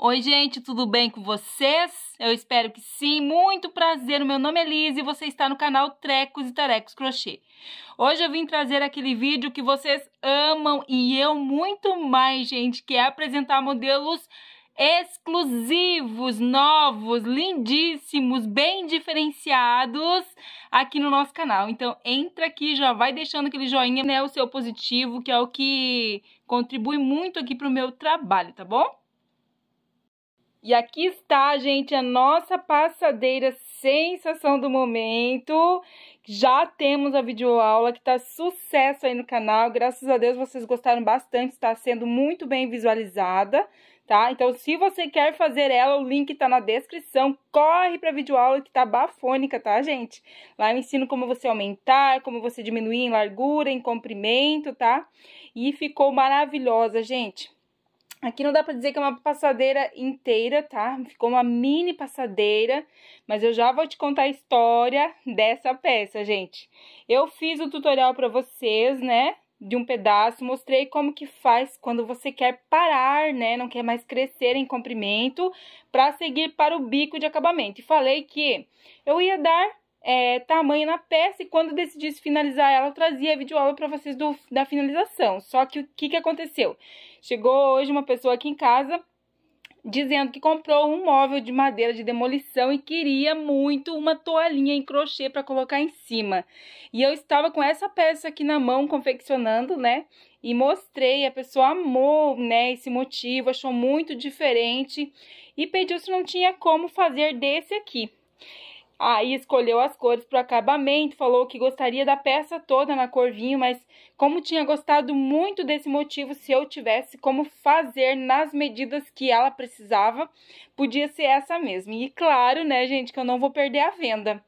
Oi, gente, tudo bem com vocês? Eu espero que sim. Muito prazer, o meu nome é Liz e você está no canal Trecos e Tarecos Crochê. Hoje eu vim trazer aquele vídeo que vocês amam e eu muito mais, gente, que é apresentar modelos exclusivos, novos, lindíssimos, bem diferenciados aqui no nosso canal. Então entra aqui, já vai deixando aquele joinha, né, o seu positivo, que é o que contribui muito aqui para o meu trabalho, tá bom? E aqui está, gente, a nossa passadeira sensação do momento. Já temos a videoaula que está sucesso aí no canal. Graças a Deus vocês gostaram bastante, está sendo muito bem visualizada, tá? Então, se você quer fazer ela, o link está na descrição. Corre para a videoaula que está bafônica, tá, gente? Lá eu ensino como você aumentar, como você diminuir em largura, em comprimento, tá? E ficou maravilhosa, gente. Aqui não dá pra dizer que é uma passadeira inteira, tá? Ficou uma mini passadeira, mas eu já vou te contar a história dessa peça, gente. Eu fiz o tutorial pra vocês, né? De um pedaço, mostrei como que faz quando você quer parar, né? Não quer mais crescer em comprimento, pra seguir para o bico de acabamento. E falei que eu ia dar é, tamanho na peça e quando decidisse finalizar ela, eu trazia a videoaula para vocês do, da finalização. Só que o que, que aconteceu? Chegou hoje uma pessoa aqui em casa dizendo que comprou um móvel de madeira de demolição e queria muito uma toalhinha em crochê para colocar em cima. E eu estava com essa peça aqui na mão confeccionando, né? E mostrei, a pessoa amou, né, esse motivo, achou muito diferente e pediu se não tinha como fazer desse aqui. Aí escolheu as cores para o acabamento, falou que gostaria da peça toda na cor vinho, mas como tinha gostado muito desse motivo, se eu tivesse como fazer nas medidas que ela precisava, podia ser essa mesmo. E claro, né, gente, que eu não vou perder a venda.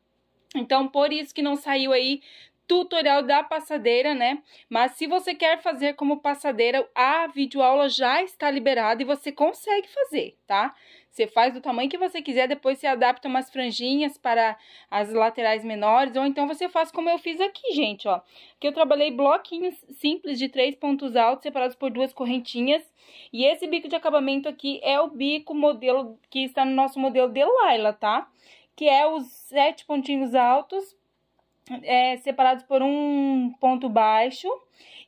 Então, por isso que não saiu aí tutorial da passadeira, né? Mas se você quer fazer como passadeira, a videoaula já está liberada e você consegue fazer, tá? Você faz do tamanho que você quiser, depois você adapta umas franjinhas para as laterais menores, ou então você faz como eu fiz aqui, gente, ó. Que eu trabalhei bloquinhos simples de três pontos altos separados por duas correntinhas. E esse bico de acabamento aqui é o bico modelo que está no nosso modelo de Laila, tá? Que é os sete pontinhos altos é, separados por um ponto baixo.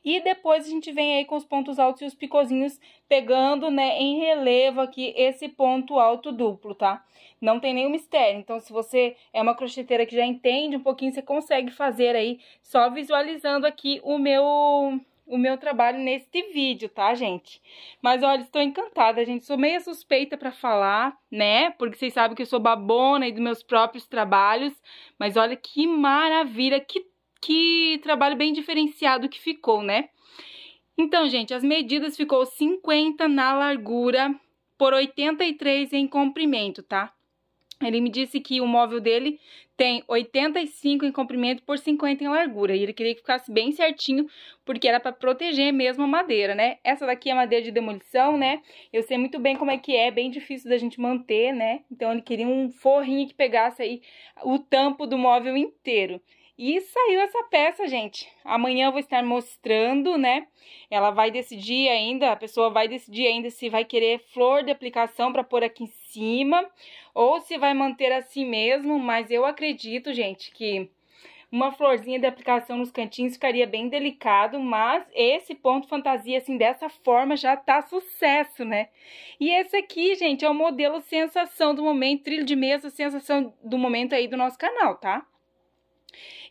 E depois a gente vem aí com os pontos altos e os picozinhos pegando, né, em relevo aqui esse ponto alto duplo, tá? Não tem nenhum mistério. Então, se você é uma crocheteira que já entende um pouquinho, você consegue fazer aí só visualizando aqui o meu o meu trabalho neste vídeo, tá, gente? Mas olha, estou encantada, gente. Sou meio suspeita para falar, né? Porque vocês sabem que eu sou babona e dos meus próprios trabalhos. Mas olha que maravilha, que, que trabalho bem diferenciado que ficou, né? Então, gente, as medidas ficou 50 na largura por 83 em comprimento, tá? Ele me disse que o móvel dele tem 85 em comprimento por 50 em largura. E ele queria que ficasse bem certinho, porque era para proteger mesmo a madeira, né? Essa daqui é madeira de demolição, né? Eu sei muito bem como é que é, bem difícil da gente manter, né? Então ele queria um forrinho que pegasse aí o tampo do móvel inteiro. E saiu essa peça, gente. Amanhã eu vou estar mostrando, né? Ela vai decidir ainda, a pessoa vai decidir ainda se vai querer flor de aplicação para pôr aqui em cima ou se vai manter assim mesmo, mas eu acredito, gente, que uma florzinha de aplicação nos cantinhos ficaria bem delicado, mas esse ponto fantasia, assim, dessa forma já tá sucesso, né? E esse aqui, gente, é o modelo sensação do momento, trilho de mesa sensação do momento aí do nosso canal, tá?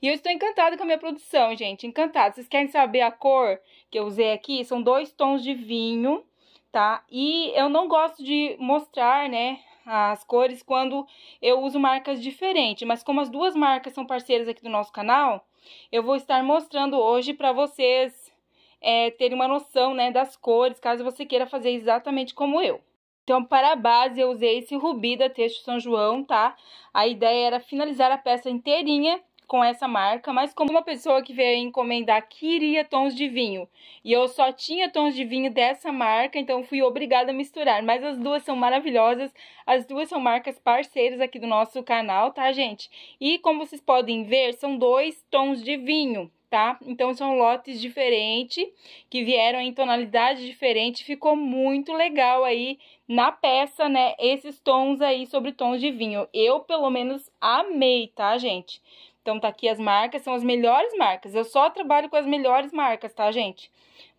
E eu estou encantada com a minha produção, gente. Encantada. Vocês querem saber a cor que eu usei aqui? São dois tons de vinho, tá? E eu não gosto de mostrar, né, as cores quando eu uso marcas diferentes. Mas como as duas marcas são parceiras aqui do nosso canal, eu vou estar mostrando hoje para vocês é, terem uma noção, né, das cores, caso você queira fazer exatamente como eu. Então, para a base, eu usei esse rubi da Texto São João, tá? A ideia era finalizar a peça inteirinha com essa marca, mas como uma pessoa que veio encomendar queria tons de vinho. E eu só tinha tons de vinho dessa marca, então fui obrigada a misturar. Mas as duas são maravilhosas, as duas são marcas parceiras aqui do nosso canal, tá, gente? E como vocês podem ver, são dois tons de vinho, tá? Então são lotes diferentes, que vieram em tonalidade diferente, ficou muito legal aí na peça, né? Esses tons aí sobre tons de vinho. Eu, pelo menos, amei, tá, gente? Então tá aqui as marcas, são as melhores marcas. Eu só trabalho com as melhores marcas, tá, gente?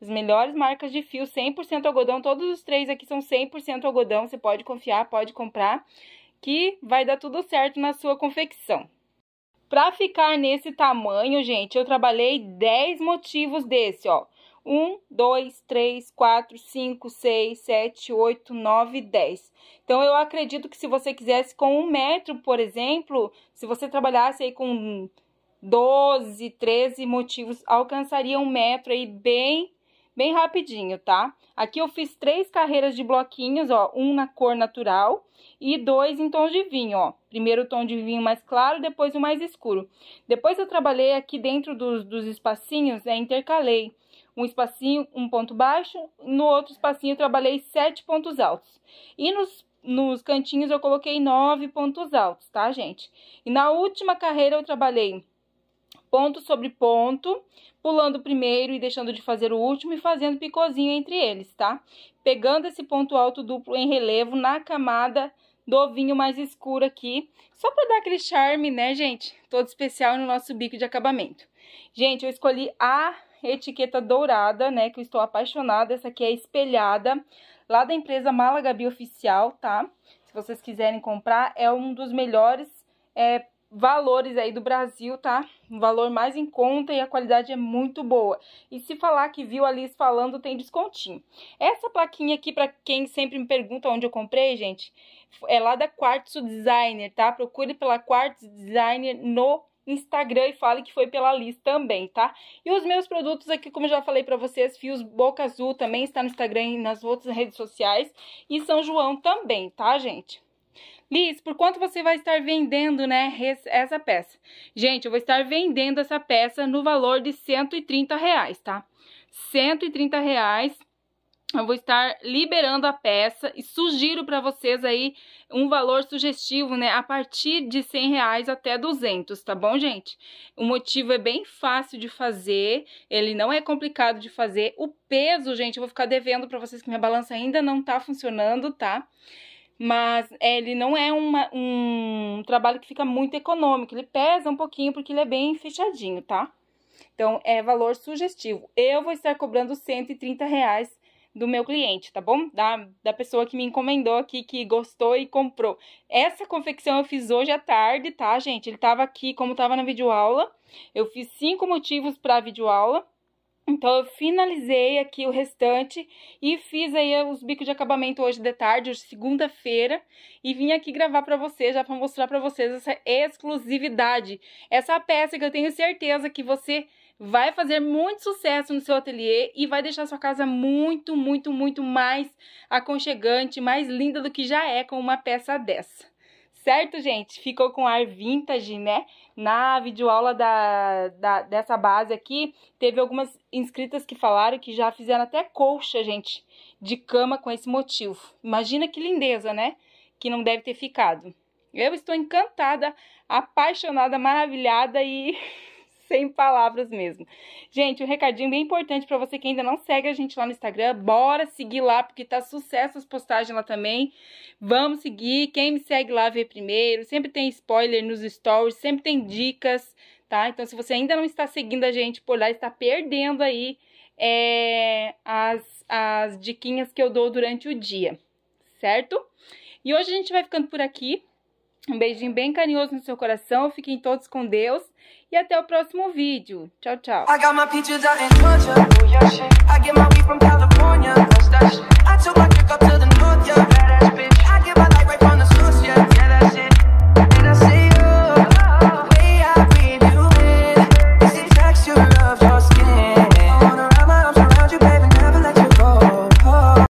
As melhores marcas de fio, 100% algodão. Todos os três aqui são 100% algodão. Você pode confiar, pode comprar, que vai dar tudo certo na sua confecção. Pra ficar nesse tamanho, gente, eu trabalhei 10 motivos desse, ó. 1, 2, 3, 4, 5, 6, 7, 8, 9, 10. Então, eu acredito que se você quisesse com um metro, por exemplo, se você trabalhasse aí com 12, 13 motivos, alcançaria um metro aí bem, bem rapidinho, tá? Aqui eu fiz três carreiras de bloquinhos, ó, um na cor natural e dois em tons de vinho, ó. Primeiro o tom de vinho mais claro, depois o mais escuro. Depois eu trabalhei aqui dentro dos, dos espacinhos, é, intercalei um espacinho, um ponto baixo, no outro espacinho eu trabalhei sete pontos altos. E nos, nos cantinhos eu coloquei nove pontos altos, tá, gente? E na última carreira eu trabalhei ponto sobre ponto, pulando o primeiro e deixando de fazer o último e fazendo picôzinho entre eles, tá? Pegando esse ponto alto duplo em relevo na camada do vinho mais escuro aqui, só para dar aquele charme, né, gente? Todo especial no nosso bico de acabamento. Gente, eu escolhi a etiqueta dourada, né, que eu estou apaixonada, essa aqui é espelhada, lá da empresa Malagabi Oficial, tá? Se vocês quiserem comprar, é um dos melhores é, valores aí do Brasil, tá? Um valor mais em conta e a qualidade é muito boa. E se falar que viu a Liz falando, tem descontinho. Essa plaquinha aqui, para quem sempre me pergunta onde eu comprei, gente, é lá da Quartzo Designer, tá? Procure pela Quartzo Designer no Instagram e fale que foi pela Liz também, tá? E os meus produtos aqui, como já falei para vocês, fios Boca Azul também está no Instagram e nas outras redes sociais. E São João também, tá, gente? Liz, por quanto você vai estar vendendo, né, essa peça? Gente, eu vou estar vendendo essa peça no valor de 130 reais, tá? 130 reais eu vou estar liberando a peça e sugiro para vocês aí um valor sugestivo, né, a partir de 100 reais até 200, tá bom, gente? O motivo é bem fácil de fazer, ele não é complicado de fazer. O peso, gente, eu vou ficar devendo para vocês que minha balança ainda não tá funcionando, tá? Mas é, ele não é uma, um trabalho que fica muito econômico, ele pesa um pouquinho porque ele é bem fechadinho, tá? Então, é valor sugestivo. Eu vou estar cobrando 130 reais do meu cliente, tá bom? Da, da pessoa que me encomendou aqui, que gostou e comprou. Essa confecção eu fiz hoje à tarde, tá, gente? Ele tava aqui, como tava na videoaula, eu fiz cinco motivos pra videoaula. Então, eu finalizei aqui o restante e fiz aí os bicos de acabamento hoje de tarde, hoje segunda-feira, e vim aqui gravar para vocês, já para mostrar para vocês essa exclusividade, essa peça que eu tenho certeza que você vai fazer muito sucesso no seu ateliê e vai deixar sua casa muito, muito, muito mais aconchegante, mais linda do que já é com uma peça dessa. Certo, gente? Ficou com ar vintage, né? Na videoaula da, da, dessa base aqui, teve algumas inscritas que falaram que já fizeram até colcha, gente, de cama com esse motivo. Imagina que lindeza, né? Que não deve ter ficado. Eu estou encantada, apaixonada, maravilhada e sem palavras mesmo. Gente, um recadinho bem importante para você que ainda não segue a gente lá no Instagram, bora seguir lá porque tá sucesso as postagens lá também. Vamos seguir, quem me segue lá vê primeiro. Sempre tem spoiler nos stories, sempre tem dicas, tá? Então se você ainda não está seguindo a gente por lá, está perdendo aí é, as as diquinhas que eu dou durante o dia, certo? E hoje a gente vai ficando por aqui. Um beijinho bem carinhoso no seu coração. Fiquem todos com Deus. E até o próximo vídeo. Tchau, tchau.